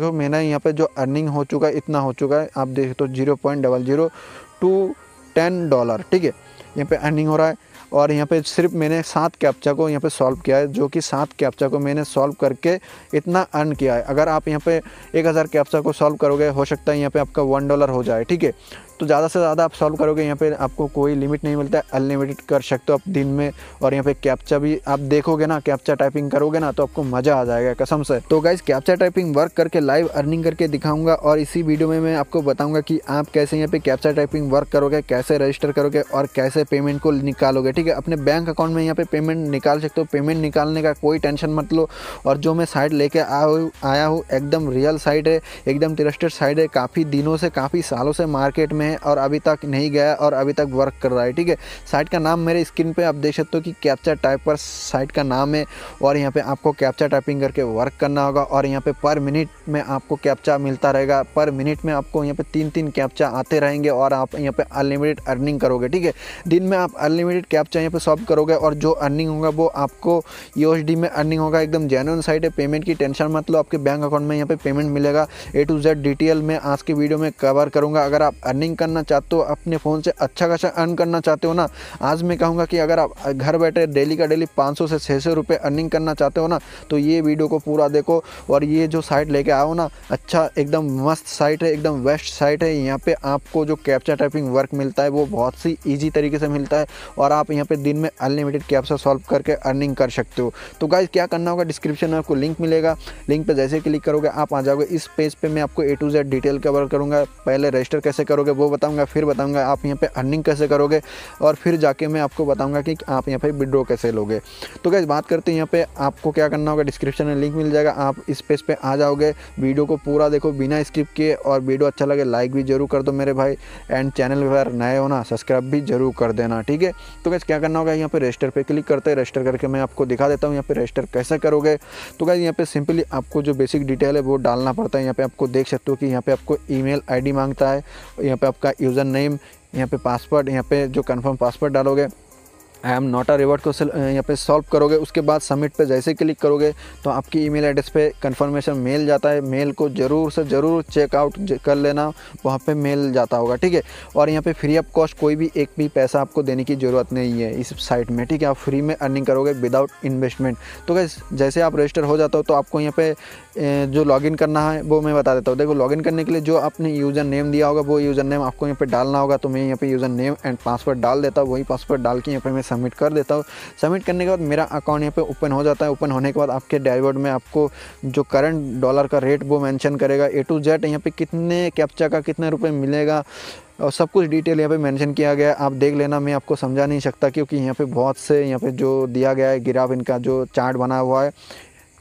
देखो मेरा यहाँ पे जो अर्निंग हो चुका है इतना हो चुका है आप देख तो zero point double zero two ten dollar ठीक है यहाँ पे अर्निंग हो रहा है और यहाँ पे सिर्फ मैंने सात कैप्चा को यहाँ पे सॉल्व किया है जो कि सात कैप्चा को मैंने सॉल्व करके इतना अर्न किया है अगर आप यहाँ पे एक हज़ार कैप्चा को सॉल्व करोगे हो सकता है यहाँ पे आपका वन डॉलर हो जाए ठीक है तो ज़्यादा से ज़्यादा आप सॉल्व करोगे यहाँ पे आपको कोई लिमिट नहीं मिलता है अनलिमिटेड कर सकते हो आप दिन में और यहाँ पे कैप्चा भी आप देखोगे ना कैप्चा टाइपिंग करोगे ना तो आपको मज़ा आ जाएगा कसम से तो गाइज कैप्चा टाइपिंग वर्क करके लाइव अर्निंग करके दिखाऊंगा और इसी वीडियो में मैं आपको बताऊंगा कि आप कैसे यहाँ पे कैप्चा टाइपिंग वर्क करोगे कैसे रजिस्टर करोगे और कैसे पेमेंट को निकालोगे ठीक है अपने बैंक अकाउंट में यहाँ पे पेमेंट निकाल सकते हो पेमेंट निकालने का कोई टेंशन मत लो और जो मैं साइट लेके आया हूँ एकदम रियल साइट है एकदम ट्रस्टेड साइट है काफ़ी दिनों से काफ़ी सालों से मार्केट में हैं और अभी तक नहीं गया और अभी तक वर्क कर रहा है ठीक है साइट का नाम मेरे स्क्रीन पे आप देख सकते हो कि कैप्चर टाइप पर साइट का नाम है और यहाँ पे आपको कैप्चर टाइपिंग करके वर्क करना होगा और यहाँ पे पर मिनट में आपको कैप्चा मिलता रहेगा पर मिनट में आपको यहाँ पे तीन तीन कैप्चा आते रहेंगे और आप यहाँ पे अनलिमिटेड अर्निंग करोगे ठीक है दिन में आप अनलिमिटेड कैप्चा यहाँ पे सॉल्व करोगे और जो अर्निंग होगा वो आपको यू में अर्निंग होगा एकदम जेनुअन साइट है पेमेंट की टेंशन मत लो आपके बैंक अकाउंट में यहाँ पे पेमेंट मिलेगा ए टू जेड डिटेल में आज के वीडियो में कवर करूँगा अगर आप अर्निंग करना चाहते हो अपने फ़ोन से अच्छा खासा अर्न करना चाहते हो ना आज मैं कहूँगा कि अगर आप घर बैठे डेली का डेली 500 से छः सौ रुपये अर्निंग करना चाहते हो ना तो ये वीडियो को पूरा देखो और ये जो साइट लेके आओ ना अच्छा एकदम मस्त साइट है एकदम बेस्ट साइट है यहाँ पर आपको जो कैप्चा टाइपिंग वर्क मिलता है वो बहुत सी ईजी तरीके से मिलता है और आप यहाँ पर दिन में अनलिमिटेड कैप्चा सॉल्व करके अर्निंग कर सकते हो तो गाइज क्या करना होगा डिस्क्रिप्शन में आपको लिंक मिलेगा लिंक पर जैसे क्लिक करोगे आप आ जाओगे इस पेज पर पे मैं आपको A to Z detail cover करूँगा पहले रजिस्टर कैसे करोगे वो वो बताऊँगा फिर बताऊँगा आप यहाँ पर अर्निंग कैसे करोगे और फिर जाके मैं आपको बताऊँगा कि आप यहाँ पर विड्रो कैसे लोगे तो कैसे बात करते हैं यहाँ पर आपको क्या करना होगा डिस्क्रिप्शन में लिंक मिल जाएगा आप इस पेज पर पे आ जाओगे वीडियो को पूरा देखो बिना स्किप किए और वीडियो अच्छा लगे लाइक भी जरूर कर दो मेरे भाई एंड चैनल पर नए हो ना सब्सक्राइब भी जरूर कर देना ठीक है तो कैसे क्या करना होगा यहाँ पर रजिस्टर पर क्लिक करते हैं रजिस्टर करके मैं आपको दिखा देता हूँ यहाँ पर रजिस्टर कैसे करोगे तो क्या यहाँ पर सिंपली आपको जो बेसिक डिटेल है वो डालना पड़ता है यहाँ पर आपको देख सकते हो कि यहाँ पर आपको ई मेल मांगता है यहाँ पर आप आपका यूज़र नेम यहाँ पे पासवर्ड यहाँ पे जो कंफर्म पासवर्ड डालोगे I am not a robot को यहाँ पे सॉल्व करोगे उसके बाद सबमिट पे जैसे क्लिक करोगे तो आपकी ईमेल एड्रेस पे कंफर्मेशन मेल जाता है मेल को ज़रूर से ज़रूर चेकआउट कर लेना वहाँ पे मेल जाता होगा ठीक है और यहाँ पे फ्री ऑफ कॉस्ट कोई भी एक भी पैसा आपको देने की ज़रूरत नहीं है इस साइट में ठीक है आप फ्री में अर्निंग करोगे विदाउट इन्वेस्टमेंट तो क्या जैसे आप रजिस्टर हो जाता हो तो आपको यहाँ पर जो लॉगिन करना है वो मैं बता देता हूँ देखो लॉगिन करने के लिए जो आपने यूज़र नेम दिया होगा वो यूज़र नेम आपको यहाँ पर डालना होगा तो मैं यहाँ पर यूज़र नेम एंड पासवर्ड डाल देता हूँ वही पासवर्ड डाल के यहाँ पर मैं सबमिट कर देता हूँ सबमिट करने के बाद मेरा अकाउंट यहाँ पे ओपन हो जाता है ओपन होने के बाद आपके डैशबोर्ड में आपको जो करंट डॉलर का रेट वो मेंशन करेगा ए टू जेड यहाँ पे कितने कैप्चा का कितने रुपए मिलेगा और सब कुछ डिटेल यहाँ पे मेंशन किया गया है आप देख लेना मैं आपको समझा नहीं सकता क्योंकि यहाँ पे बहुत से यहाँ पे जो दिया गया है गिराव इनका जो चार्ट बना हुआ है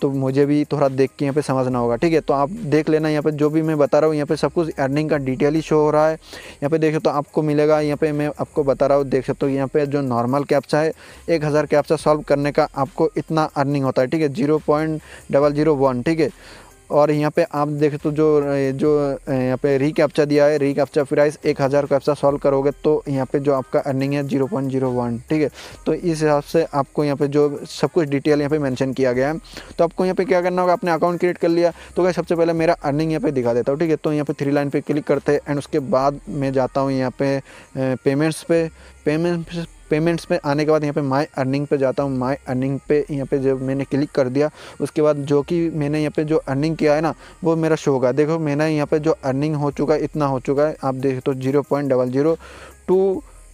तो मुझे भी थोड़ा देख के यहाँ पे समझना होगा ठीक है तो आप देख लेना यहाँ पे जो भी मैं बता रहा हूँ यहाँ पे सब कुछ अर्निंग का डिटेल ही शो हो रहा है यहाँ पे देख सकते हो तो आपको मिलेगा यहाँ पे मैं आपको बता रहा हूँ देख सकते हो तो यहाँ पे जो नॉर्मल कैप्चा है एक हज़ार कैप्चा सॉल्व करने का आपको इतना अर्निंग होता है ठीक है zero point double zero one ठीक है और यहाँ पे आप देख तो जो जो यहाँ पे री कैप्चा दिया है री कैप्चा प्राइस एक हज़ार कैप्चा सॉल्व करोगे तो यहाँ पे जो आपका अर्निंग है जीरो पॉइंट जीरो वन ठीक है तो इस हिसाब से आपको यहाँ पे जो सब कुछ डिटेल यहाँ पे मेंशन किया गया है तो आपको यहाँ पे क्या करना होगा आपने अकाउंट क्रिएट कर लिया तो क्या सबसे पहले मेरा अर्निंग यहाँ पर दिखा देता हूँ ठीक है तो यहाँ पर थ्री लाइन पर क्लिक करते हैं एंड उसके बाद मैं जाता हूँ यहाँ पे पेमेंट्स पे पेमेंट्स पेमेंट्स पे आने के बाद यहाँ पे माय अर्निंग पे जाता हूँ माय अर्निंग पे यहाँ पे जब मैंने क्लिक कर दिया उसके बाद जो कि मैंने यहाँ पे जो अर्निंग किया है ना वो मेरा शो होगा देखो मैंने यहाँ पे जो अर्निंग हो चुका है इतना हो चुका है आप देख तो zero point double zero two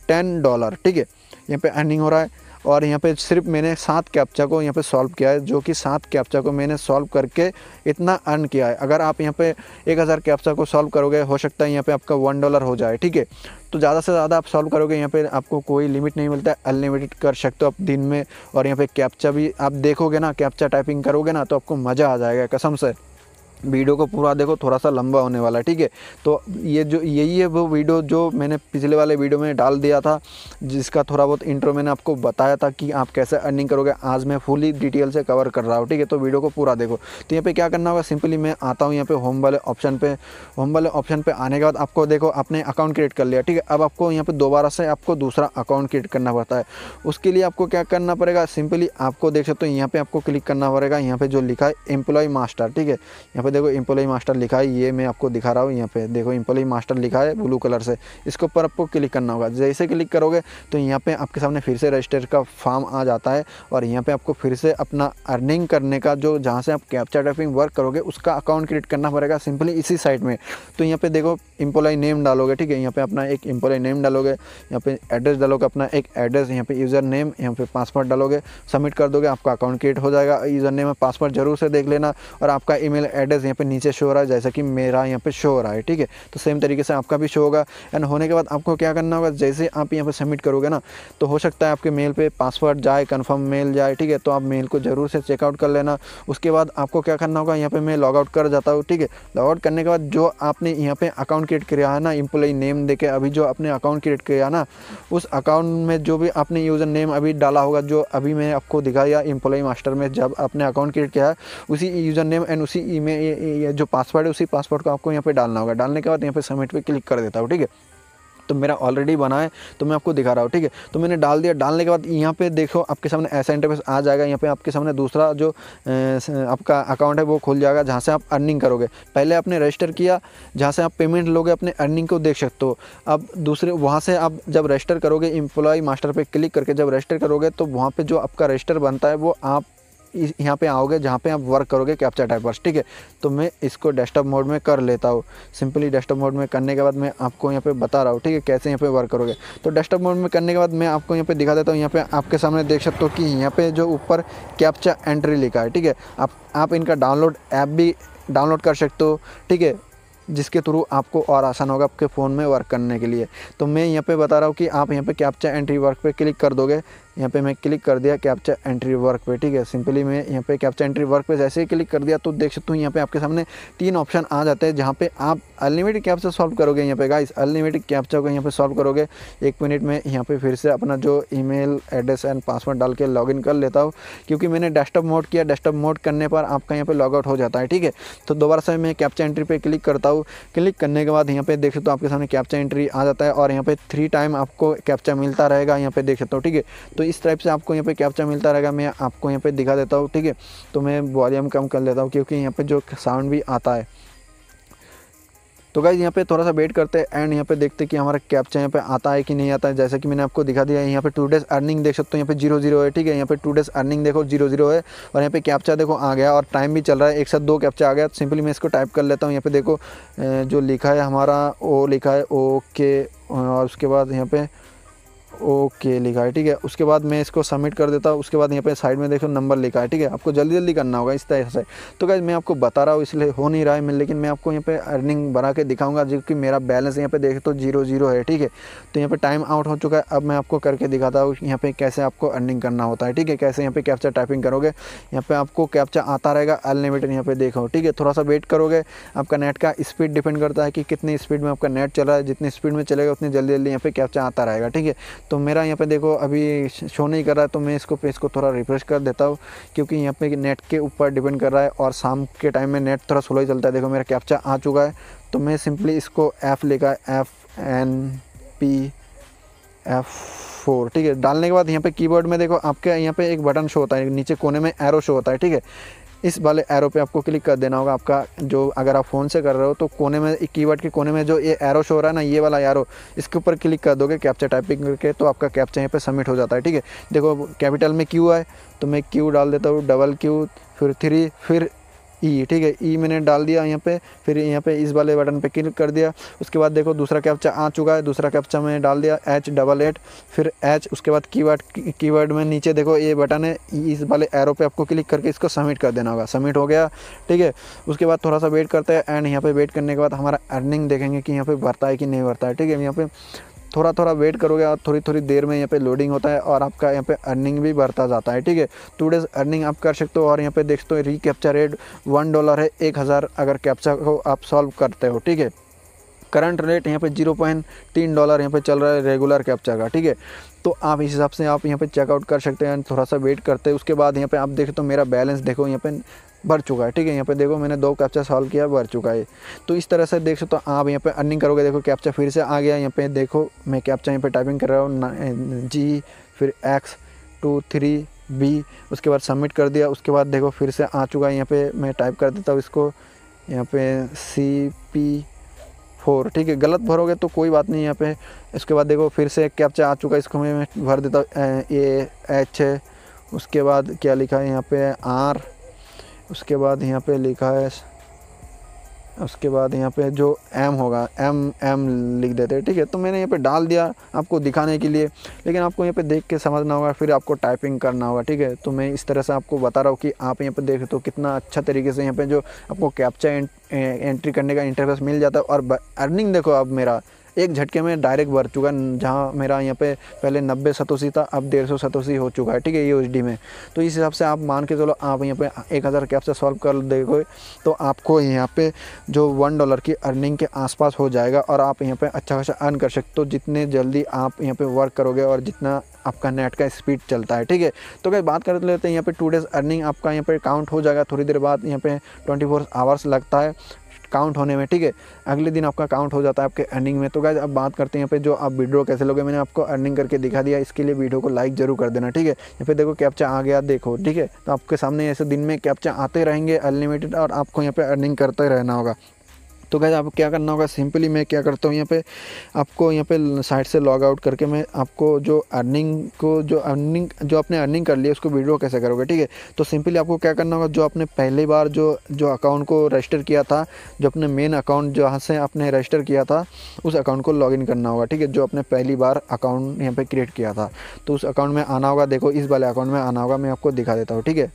ten dollar ठीक है यहाँ पे अर्निंग हो रहा है और यहाँ पे सिर्फ मैंने सात कैप्चा को यहाँ पे सॉल्व किया है जो कि सात कैप्चा को मैंने सॉल्व करके इतना अर्न किया है अगर आप यहाँ पे एक हज़ार कैप्चा को सॉल्व करोगे हो सकता है यहाँ पे आपका वन डॉलर हो जाए ठीक है तो ज़्यादा से ज़्यादा आप सॉल्व करोगे यहाँ पे आपको कोई लिमिट नहीं मिलता है अनलिमिटेड कर सकते हो आप दिन में और यहाँ पे कैप्चा भी आप देखोगे ना कैप्चा टाइपिंग करोगे ना तो आपको मज़ा आ जाएगा कसम से वीडियो को पूरा देखो थोड़ा सा लंबा होने वाला ठीक है तो ये जो यही है वो वीडियो जो मैंने पिछले वाले वीडियो में डाल दिया था जिसका थोड़ा बहुत इंट्रो मैंने आपको बताया था कि आप कैसे अर्निंग करोगे आज मैं फुली डिटेल से कवर कर रहा हूँ ठीक है तो वीडियो को पूरा देखो तो यहाँ पे क्या करना होगा सिंपली मैं आता हूँ यहाँ पे होम वाले ऑप्शन पर होम वाले ऑप्शन पर आने के बाद आपको देखो आपने अकाउंट क्रिएट कर लिया ठीक है अब आपको यहाँ पर दोबारा से आपको दूसरा अकाउंट क्रिएट करना पड़ता है उसके लिए आपको क्या करना पड़ेगा सिंपली आपको देख सकते हो यहाँ पे आपको क्लिक करना पड़ेगा यहाँ पर जो लिखा है एम्प्लॉय मास्टर ठीक है यहाँ पर देखो इम्पोलई मास्टर लिखा है ये मैं आपको दिखा रहा हूँ यहाँ पे देखो इम्पोलई मास्टर लिखा है ब्लू कलर से इसके ऊपर आपको क्लिक करना होगा जैसे क्लिक करोगे तो यहाँ पे आपके सामने फिर से रजिस्टर का फॉर्म आ जाता है और यहाँ पे आपको फिर से अपना अर्निंग करने का जो जहाँ से आप कैप्चर टाइपिंग वर्क करोगे उसका अकाउंट क्रिएट करना पड़ेगा सिंपली इसी साइट में तो यहाँ पे देखो इम्पोलाई नेम डालोगे ठीक है यहाँ पे अपना एक इम्पोलाई नेम डालोगे यहाँ पे एड्रेस डालोगे अपना एक एड्रेस यहाँ पे यूज़र नेम यहाँ पे पासवर्ड डालोगे सबमिट कर दोगे आपका अकाउंट क्रिएट हो जाएगा यूज़र नेम पासवर्ड जरूर से देख लेना और आपका ईमेल एड्रेस जैसे यहाँ पे नीचे शो रहा है जैसा कि मेरा यहाँ पे शो हो रहा है ठीक है तो सेम तरीके से आपका भी शो होगा एंड होने के बाद आपको क्या करना होगा जैसे आप यहाँ पर सबमिट करोगे ना तो हो सकता है आपके मेल पर पासवर्ड जाए कन्फर्म मेल जाए ठीक है तो आप मेल को ज़रूर से चेकआउट कर लेना उसके बाद आपको क्या करना होगा यहाँ पर मैं लॉग आउट कर जाता हूँ ठीक है लॉग आउट करने के बाद जो आपने यहाँ पर अकाउंट क्रिएट किया है ना एम्प्लॉई नेम दे अभी जो आपने अकाउंट क्रिएट किया ना उस अकाउंट में जो भी आपने यूज़र नेम अभी डाला होगा जो अभी मैं आपको दिखाया एम्प्लॉई मास्टर में जब आपने अकाउंट क्रिएट किया है उसी यूज़र नेम एंड उसी ई ये जो पासवर्ड है उसी पासवर्ड को आपको यहाँ पे डालना होगा डालने के बाद यहाँ पे सबमिट पे क्लिक कर देता हूँ ठीक है तो मेरा ऑलरेडी बना है तो मैं आपको दिखा रहा हूँ ठीक है तो मैंने डाल दिया डालने के बाद यहाँ पे देखो आपके सामने ऐसा इंटरफेस आ जाएगा यहाँ पे आपके सामने दूसरा जो आपका अकाउंट है वो खुल जाएगा जहाँ से आप अर्निंग करोगे पहले आपने रजिस्टर किया जहाँ से आप पेमेंट लोगे अपने अर्निंग को देख सकते हो अब दूसरे वहाँ से आप जब रजिस्टर करोगे एम्प्लॉय मास्टर पर क्लिक करके जब रजिस्टर करोगे तो वहाँ पर जो आपका रजिस्टर बनता है वो आप यहाँ पे आओगे जहाँ पे आप वर्क करोगे कैप्चा टाइप ठीक है तो मैं इसको डेस्कटॉप मोड में कर लेता हूँ सिंपली डेस्कटॉप मोड में करने के बाद मैं आपको यहाँ पे बता रहा हूँ ठीक है कैसे यहाँ पे वर्क करोगे तो डेस्कटॉप मोड में करने के बाद मैं आपको यहाँ पे दिखा देता हूँ यहाँ पे आपके सामने देख सकते हो कि यहाँ पे जो ऊपर कैप्चा एंट्री लिखा है ठीक है आप आप इनका डाउनलोड ऐप भी डाउनलोड कर सकते हो ठीक है जिसके थ्रू आपको और आसान होगा आपके फ़ोन में वर्क करने के लिए तो मैं यहाँ पे बता रहा हूँ कि आप यहाँ पे कैप्चा एंट्री वर्क पे क्लिक कर दोगे यहाँ पे मैं क्लिक कर दिया कैप्चा एंट्री वर्क पे ठीक है सिंपली मैं यहाँ पे कैप्चा एंट्री वर्क पे जैसे ही क्लिक कर दिया तो देख सकते हो यहाँ पे आपके सामने तीन ऑप्शन आ जाते हैं जहाँ पे आप अनलिमिटेड कैप्चा सॉल्व करोगे यहाँ पे गाइस अनलिमिटेड कैप्चा को यहाँ पे सॉल्व करोगे एक मिनट में यहाँ पे फिर से अपना जो ई एड्रेस एंड पासवर्ड डाल के लॉग कर लेता हूँ क्योंकि मैंने डेस्कटॉप मोड किया डेस्कटॉप मोड करने पर आपका यहाँ पर लॉगआउट हो जाता है ठीक है तो दोबारा से मैं कैप्चा एंट्री पर क्लिक करता हूँ क्लिक करने के बाद यहाँ पे देख सकते हो आपके सामने कैप्चा एंट्री आ जाता है और यहाँ पर थ्री टाइम आपको कैप्चा मिलता रहेगा यहाँ पर देख सकते हो ठीक है तो तो इस टाइप से आपको यहाँ पे कैप्चा मिलता रहेगा मैं आपको यहाँ पे दिखा देता हूँ ठीक है तो मैं वॉल्यूम कम कर लेता हूँ क्योंकि यहाँ पे जो साउंड भी आता है तो गाइज यहाँ पे थोड़ा सा वेट करते हैं एंड यहाँ पे देखते कि हमारा कैप्चा यहाँ पे आता है कि नहीं आता है जैसे कि मैंने आपको दिखा दिया है यहाँ पे टू डेज अर्निंग देख सकते हो यहाँ पे जीरो जीरो है ठीक है यहाँ पे टू डेज अर्निंग देखो जीरो जीरो है और यहाँ पे कैप्चा देखो आ गया और टाइम भी चल रहा है एक साथ दो कैप्चा आ गया तो सिंपली मैं इसको टाइप कर लेता हूँ यहाँ पे देखो जो लिखा है हमारा ओ लिखा है ओ के और उसके बाद यहाँ पे ओके लिखा है ठीक है उसके बाद मैं इसको सबमिट कर देता हूँ उसके बाद यहाँ पे साइड में देखो नंबर लिखा है ठीक है आपको जल्दी जल्दी करना होगा इस तरह से तो क्या मैं आपको बता रहा हूँ इसलिए हो नहीं रहा है मैं लेकिन मैं आपको यहाँ पे अर्निंग बना के दिखाऊंगा जो कि मेरा बैलेंस यहाँ पे देखे तो जीरो जीरो है ठीक है तो यहाँ पर टाइम आउट हो चुका है अब मैं आपको करके दिखाता हूँ यहाँ पर कैसे आपको अर्निंग करना होता है ठीक है कैसे यहाँ पर कैप्चा टाइपिंग करोगे यहाँ पर आपको कैप्चा आता रहेगा अनलिमिटेड यहाँ पर देखो ठीक है थोड़ा सा वेट करोगे आपका नेट का स्पीड डिपेंड करता है कि कितनी स्पीड में आपका नेट चल रहा है जितनी स्पीड में चलेगा उतनी जल्दी जल्दी यहाँ पर कैप्चा आता रहेगा ठीक है तो मेरा यहाँ पे देखो अभी शो नहीं कर रहा है तो मैं इसको पेज को थोड़ा रिफ्रेश कर देता हूँ क्योंकि यहाँ पे नेट के ऊपर डिपेंड कर रहा है और शाम के टाइम में नेट थोड़ा स्लो ही चलता है देखो मेरा कैप्चा आ चुका है तो मैं सिंपली इसको एफ़ लेगा F N P F four ठीक है डालने के बाद यहाँ पे कीबोर्ड में देखो आपके यहाँ पे एक बटन शो होता है नीचे कोने में एरो शो होता है ठीक है इस वाले एरो पे आपको क्लिक कर देना होगा आपका जो अगर आप फ़ोन से कर रहे हो तो कोने में कीवर्ड के कोने में जो ये एरो शो रहा है ना ये वाला एरो इसके ऊपर क्लिक कर दोगे कैप्चा टाइपिंग करके तो आपका कैप्चा यहाँ पर सबमिट हो जाता है ठीक है देखो कैपिटल में क्यू है तो मैं क्यू डाल देता हूँ डबल क्यू फिर थ्री फिर ई ठीक है ई मैंने डाल दिया यहाँ पे फिर यहाँ पे इस वाले बटन पे क्लिक कर दिया उसके बाद देखो दूसरा कैप्चा आ चुका है दूसरा कैप्चा मैंने डाल दिया एच डबल एट फिर एच उसके बाद कीवर्ड कीवर्ड में नीचे देखो ये बटन है इस वाले एरो पे आपको क्लिक करके इसको सबमिट कर देना होगा सबमिट हो गया ठीक है उसके बाद थोड़ा सा वेट करते हैं एंड यहाँ पर वेट करने के बाद हमारा अर्निंग देखेंगे कि यहाँ पर बढ़ता है कि नहीं बढ़ता है ठीक है यहाँ पर थोड़ा थोड़ा वेट करोगे और थोड़ी थोड़ी देर में यहाँ पे लोडिंग होता है और आपका यहाँ पे अर्निंग भी बढ़ता जाता है ठीक है टू डेज अर्निंग आप कर सकते हो और यहाँ पे देख सकते हो रिकैप्चर रेट वन डॉलर है एक हज़ार अगर कैप्चा को आप सॉल्व करते हो ठीक है करंट रेट यहाँ पे जीरो पॉइंट तीन डॉलर यहाँ पे चल रहा है रेगुलर कैप्चर का ठीक है तो आप इस हिसाब से आप यहाँ पे चेकआउट कर सकते हैं थोड़ा सा वेट करते हैं उसके बाद यहाँ पे आप देखें तो मेरा बैलेंस देखो यहाँ पे भर चुका है ठीक है यहाँ पे देखो मैंने दो कैप्चा सॉल्व किया भर चुका है तो इस तरह से देख सकते हो आप यहाँ पे अर्निंग करोगे देखो कैप्चा फिर से आ गया यहाँ पे देखो मैं कैप्चा यहाँ पे टाइपिंग कर रहा हूँ जी फिर एक्स टू थ्री बी उसके बाद सबमिट कर दिया उसके बाद देखो फिर से आ चुका है यहाँ पर मैं टाइप कर देता हूँ इसको यहाँ पे सी पी फोर ठीक है गलत भरोगे तो कोई बात नहीं यहाँ पे इसके बाद देखो फिर से एक कैप्चा आ चुका है इसको मैं भर देता हूँ ए एच उसके बाद क्या लिखा है यहाँ पे आर उसके बाद यहाँ पे लिखा है उसके बाद यहाँ पे जो एम होगा एम एम लिख देते हैं ठीक है तो मैंने यहाँ पे डाल दिया आपको दिखाने के लिए लेकिन आपको यहाँ पे देख के समझना होगा फिर आपको टाइपिंग करना होगा ठीक है तो मैं इस तरह से आपको बता रहा हूँ कि आप यहाँ पे देख तो कितना अच्छा तरीके से यहाँ पे जो आपको कैप्चा एंट्री करने का इंटरफेस मिल जाता है और अर्निंग देखो आप मेरा एक झटके में डायरेक्ट बढ़ चुका है जहाँ मेरा यहाँ पे पहले नब्बे सतोसी था अब डेढ़ सौ सतोसी हो चुका है ठीक है यू में तो इस हिसाब से आप मान के चलो आप यहाँ पे एक हज़ार कैप से सॉल्व कर देखोगे तो आपको यहाँ पे जो वन डॉलर की अर्निंग के आसपास हो जाएगा और आप यहाँ पर अच्छा खासा अर्न कर सकते हो जितने जल्दी आप यहाँ पर वर्क करोगे और जितना आपका नेट का स्पीड चलता है ठीक है तो क्या बात कर लेते हैं यहाँ पे टू डेज़ अर्निंग आपका यहाँ पे काउंट हो जाएगा थोड़ी देर बाद यहाँ पे 24 आवर्स लगता है काउंट होने में ठीक है अगले दिन आपका काउंट हो जाता है आपके अर्निंग में तो गैज अब बात करते हैं यहाँ पे जो आप विड्रो कैसे लोगे मैंने आपको अर्निंग करके दिखा दिया इसके लिए वीडियो को लाइक जरूर कर देना ठीक है यहाँ पे देखो कैप्चा आ गया देखो ठीक है तो आपके सामने ऐसे दिन में कैप्चा आते रहेंगे अनलिमिटेड और आपको यहाँ पर अर्निंग करते रहना होगा तो कैसे आपको क्या करना होगा सिंपली मैं क्या करता हूँ यहाँ पे आपको यहाँ पे साइट से लॉग आउट करके मैं आपको जो अर्निंग को जो अर्निंग जो आपने अर्निंग कर लिया उसको विड्रॉ कैसे करोगे ठीक है तो सिंपली आपको क्या करना होगा जो आपने पहली बार जो जो अकाउंट को रजिस्टर किया था जो अपने मेन अकाउंट जहाँ से आपने रजिस्टर किया था उस अकाउंट को इन करना होगा ठीक है जो आपने पहली बार अकाउंट यहाँ पर क्रिएट किया था तो उस अकाउंट में आना होगा देखो इस वाले अकाउंट में आना होगा मैं आपको दिखा देता हूँ ठीक है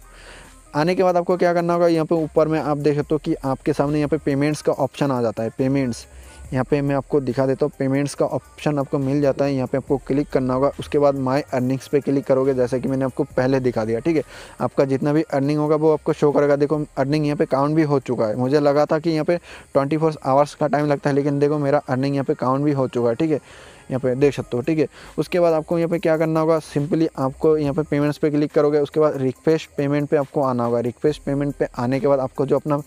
आने के बाद आपको क्या करना होगा यहाँ पे ऊपर में आप देख सकते हो कि आपके सामने यहाँ पे पेमेंट्स का ऑप्शन आ जाता है पेमेंट्स यहाँ पे मैं आपको दिखा देता हूँ पेमेंट्स का ऑप्शन आपको मिल जाता है यहाँ पे आपको क्लिक करना होगा उसके बाद माय अर्निंग्स पे क्लिक करोगे जैसे कि मैंने आपको पहले दिखा दिया ठीक है आपका जितना भी अर्निंग होगा वो आपको शो करेगा देखो अर्निंग यहाँ पे काउंट भी हो चुका है मुझे लगा था कि यहाँ पे ट्वेंटी आवर्स का टाइम लगता है लेकिन देखो मेरा अर्निंग यहाँ पर काउंट भी हो चुका है ठीक है यहाँ पे देख सकते हो ठीक है उसके बाद आपको यहाँ पे क्या करना होगा सिंपली आपको यहाँ पे पेमेंट्स पे क्लिक करोगे उसके बाद रिक्वेस्ट पेमेंट पे आपको आना होगा रिक्वेस्ट पेमेंट पे आने के बाद आपको जो अपना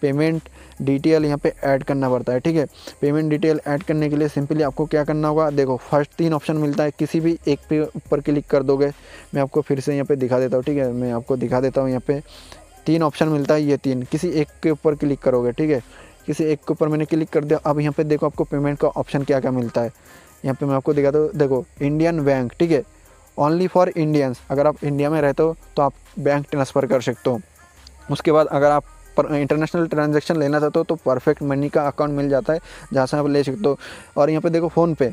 पेमेंट डिटेल यहाँ पे ऐड करना पड़ता है ठीक है पेमेंट डिटेल ऐड करने के लिए सिंपली आपको क्या करना होगा देखो फर्स्ट तीन ऑप्शन मिलता है किसी भी एक पे ऊपर क्लिक कर दोगे मैं आपको फिर से यहाँ पर दिखा देता हूँ ठीक है मैं आपको दिखा देता हूँ यहाँ पे तीन ऑप्शन मिलता है ये तीन किसी एक के ऊपर क्लिक करोगे ठीक है किसी एक के ऊपर मैंने क्लिक कर दिया अब यहाँ पे देखो आपको पेमेंट का ऑप्शन क्या क्या मिलता है यहाँ पे मैं आपको दिखा दो देखो इंडियन बैंक ठीक है ओनली फॉर इंडियंस अगर आप इंडिया में रहते हो तो आप बैंक ट्रांसफ़र कर सकते हो उसके बाद अगर आप इंटरनेशनल ट्रांजेक्शन लेना चाहते हो तो परफेक्ट मनी का अकाउंट मिल जाता है जहाँ से आप ले सकते हो और यहाँ पे देखो फ़ोनपे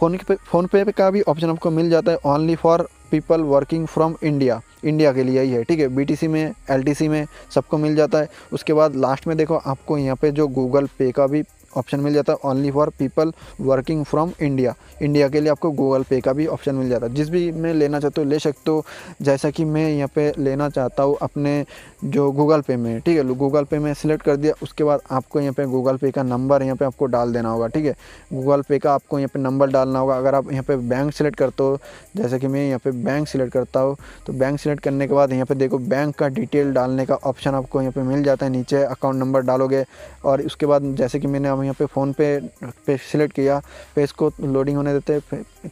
फ़ोन पे फ़ोन पे का भी ऑप्शन आपको मिल जाता है only for people working from India India के लिए ही है ठीक है बीटीसी में एलटीसी में सबको मिल जाता है उसके बाद लास्ट में देखो आपको यहाँ पे जो गूगल पे का भी ऑप्शन मिल जाता है only for people working from India India के लिए आपको गूगल पे का भी ऑप्शन मिल जाता है जिस भी मैं लेना चाहता हूँ ले सकते हो जैसा कि मैं यहाँ पे लेना चाहता हूँ अपने जो गूगल पे में ठीक है गूगल पे में सिलेक्ट कर दिया उसके बाद आपको यहाँ पे गूगल पे का नंबर यहाँ पे आपको डाल देना होगा ठीक है गूगल पे का आपको यहाँ पे नंबर डालना होगा अगर आप यहाँ पे बैंक सेलेक्ट करते हो जैसे कि मैं यहाँ पे बैंक सेलेक्ट करता हूँ तो बैंक सेलेक्ट करने के बाद यहाँ पे देखो बैंक का डिटेल डालने का ऑप्शन आपको यहाँ पे मिल जाता है नीचे अकाउंट नंबर डालोगे और उसके बाद जैसे कि मैंने हम यहाँ पे फ़ोन पे पे सिलेक्ट किया फिर इसको लोडिंग होने देते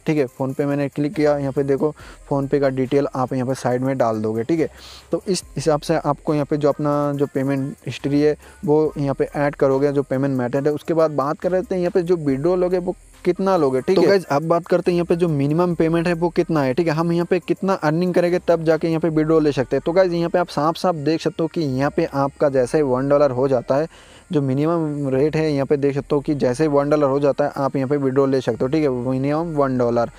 ठीक है फ़ोन पे मैंने क्लिक किया यहाँ पे देखो फ़ोन पे का डिटेल आप यहाँ पे साइड में डाल दोगे ठीक है तो इस हिसाब से आपको यहाँ पे जो अपना जो पेमेंट हिस्ट्री है वो यहाँ पे ऐड करोगे जो पेमेंट मैटर है उसके बाद बात कर रहे थे यहाँ पे जो विड्रो लोगे वो कितना लोगे ठीक है अब बात करते हैं यहाँ पे जो मिनिमम पेमेंट है वो कितना है ठीक है हम यहाँ पे कितना अर्निंग करेंगे तब जाके यहाँ पे विड्रो ले सकते हैं तो गाइज यहाँ पे आप साफ साफ देख सकते हो कि यहाँ पे आपका जैसे वन डॉलर हो जाता है जो मिनिमम रेट है यहाँ पे देख सकते हो कि जैसे ही वन डॉलर हो जाता है आप यहाँ पे विड्रॉ ले सकते हो ठीक है मिनिमम वन डॉलर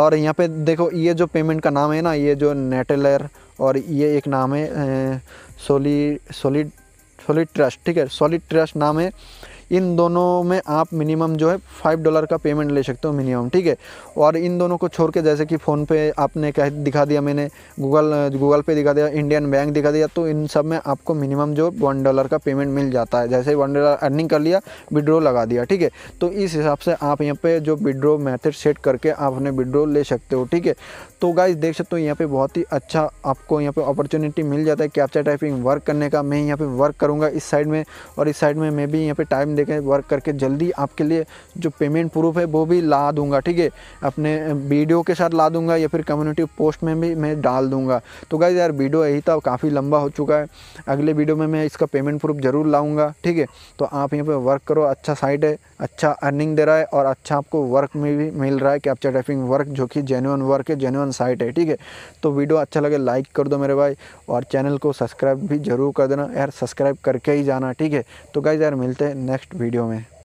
और यहाँ पे देखो ये जो पेमेंट का नाम है ना ये जो नेटलर और ये एक नाम है सोली सोलिड सोलिड ट्रस्ट ठीक है सॉलिड ट्रस्ट नाम है इन दोनों में आप मिनिमम जो है फाइव डॉलर का पेमेंट ले सकते हो मिनिमम ठीक है और इन दोनों को छोड़ के जैसे कि फ़ोन पे आपने कह दिखा दिया मैंने गूगल गूगल पे दिखा दिया इंडियन बैंक दिखा दिया तो इन सब में आपको मिनिमम जो वन डॉलर का पेमेंट मिल जाता है जैसे वन डॉलर अर्निंग कर लिया विड्रो लगा दिया ठीक है तो इस हिसाब से आप यहाँ पर जो विड्रो मैथड सेट करके आप अपने विड्रो ले सकते हो ठीक है तो गाइज देख सकते हो यहाँ पर बहुत ही अच्छा आपको यहाँ पर अपॉर्चुनिटी मिल जाता है कैप्चर टाइपिंग वर्क करने का मैं यहाँ पर वर्क करूँगा इस साइड में और इस साइड में मैं भी यहाँ पर टाइम देखें वर्क करके जल्दी आपके लिए जो पेमेंट प्रूफ है वो भी ला दूंगा ठीक है अपने वीडियो के साथ ला दूंगा या फिर कम्युनिटी पोस्ट में भी मैं डाल दूंगा तो गाइज यार वीडियो यही था काफ़ी लंबा हो चुका है अगले वीडियो में मैं इसका पेमेंट प्रूफ ज़रूर लाऊँगा ठीक है तो आप यहाँ पर वर्क करो अच्छा साइट है अच्छा अर्निंग दे रहा है और अच्छा आपको वर्क में भी मिल रहा है कैप्चर टाइपिंग वर्क जो कि जेन्यून वर्क है जेनुअन साइट है ठीक है तो वीडियो अच्छा लगे लाइक कर दो मेरे भाई और चैनल को सब्सक्राइब भी ज़रूर कर देना यार सब्सक्राइब करके ही जाना ठीक है तो गाइज यार मिलते हैं नेक्स्ट नेक्स्ट वीडियो में